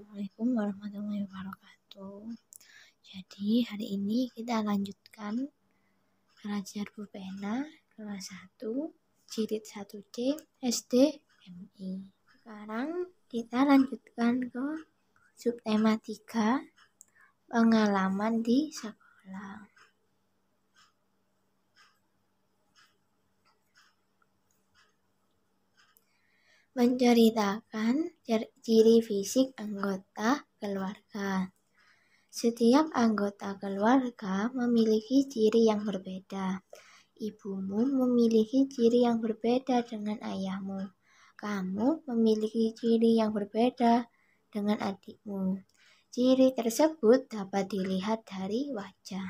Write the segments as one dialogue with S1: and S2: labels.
S1: Assalamualaikum warahmatullahi wabarakatuh. Jadi hari ini kita lanjutkan belajar pena kelas 1 jilid 1C SDMI. Sekarang kita lanjutkan ke subtema 3 pengalaman di sekolah. menceritakan ciri fisik anggota keluarga. Setiap anggota keluarga memiliki ciri yang berbeda. Ibumu memiliki ciri yang berbeda dengan ayahmu. Kamu memiliki ciri yang berbeda dengan adikmu. Ciri tersebut dapat dilihat dari wajah.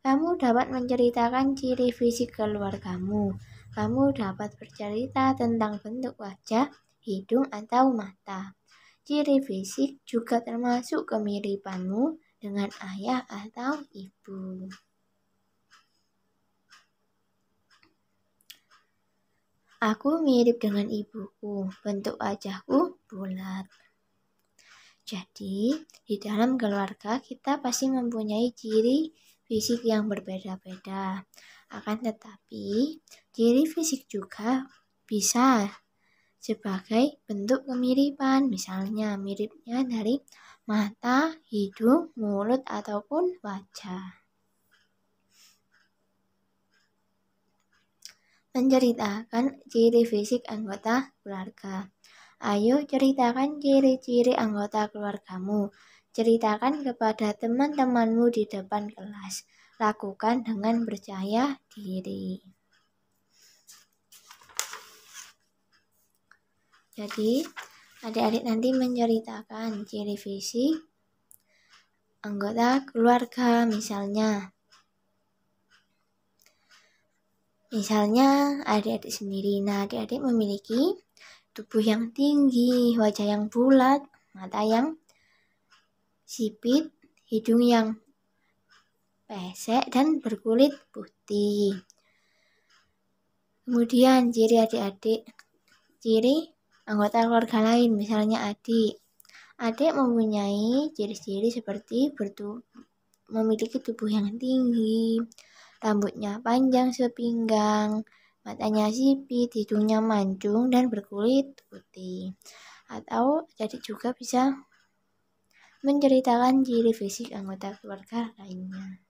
S1: Kamu dapat menceritakan ciri fisik keluargamu kamu dapat bercerita tentang bentuk wajah, hidung, atau mata. Ciri fisik juga termasuk kemiripanmu dengan ayah atau ibu. Aku mirip dengan ibuku, bentuk wajahku bulat. Jadi, di dalam keluarga kita pasti mempunyai ciri fisik yang berbeda-beda. Akan tetapi, ciri fisik juga bisa sebagai bentuk kemiripan, misalnya miripnya dari mata, hidung, mulut, ataupun wajah. Menceritakan ciri fisik anggota keluarga. Ayo ceritakan ciri-ciri anggota keluargamu. Ceritakan kepada teman-temanmu di depan kelas. Lakukan dengan percaya diri. Jadi, adik-adik nanti menceritakan ciri fisik anggota keluarga misalnya. Misalnya adik-adik sendiri. Nah, adik-adik memiliki tubuh yang tinggi, wajah yang bulat, mata yang sipit, hidung yang pesek dan berkulit putih. Kemudian ciri adik-adik, ciri anggota keluarga lain, misalnya adik. Adik mempunyai ciri-ciri seperti bertu memiliki tubuh yang tinggi, rambutnya panjang sepinggang, matanya sipit, hidungnya mancung dan berkulit putih. Atau jadi juga bisa menceritakan ciri fisik anggota keluarga lainnya.